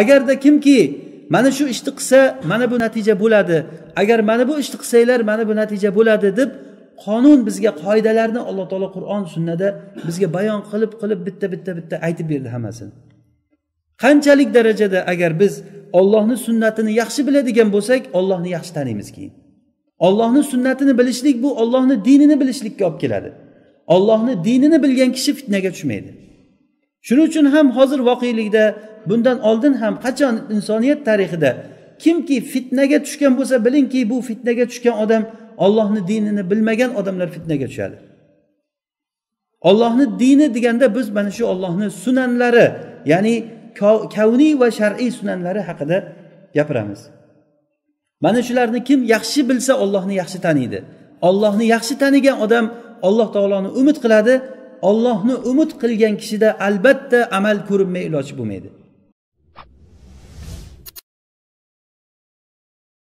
agarda kimki mana shu ishni qilsa mana bu natija bo'ladi agar mana bu ishni qilsanglar mana bu natija bo'ladi deb qonun bizga qoidalarni alloh taolo qur'on sunnada bizga bayon qilib qilib bitta bitta bitta aytib berdi hammasini qanchalik darajada agar biz ollohni sunnatini yaxshi biladigan bo'lsak ollohni yaxshi taniymiz keyin ollohni sunnatini bilishlik bu ollohni dinini bilishlikka olib keladi ollohni dinini bilgan kishi fitnaga tushmaydi shuning uchun ham hozir voqelikda bundan oldin ham qachon insoniyat tarixida kimki fitnaga tushgan bo'lsa bilingki bu fitnaga tushgan odam ollohni dinini bilmagan odamlar fitnaga tushadi ollohni dini deganda biz mana shu ollohni sunanlari ya'ni kavniy va shar'iy sunanlari haqida gapiramiz mana shularni kim yaxshi bilsa ollohni yaxshi taniydi ollohni yaxshi tanigan odam alloh taoloni umid qiladi ollohni umid qilgan kishida albatta amal ko'rinmay iloj bo'lmaydi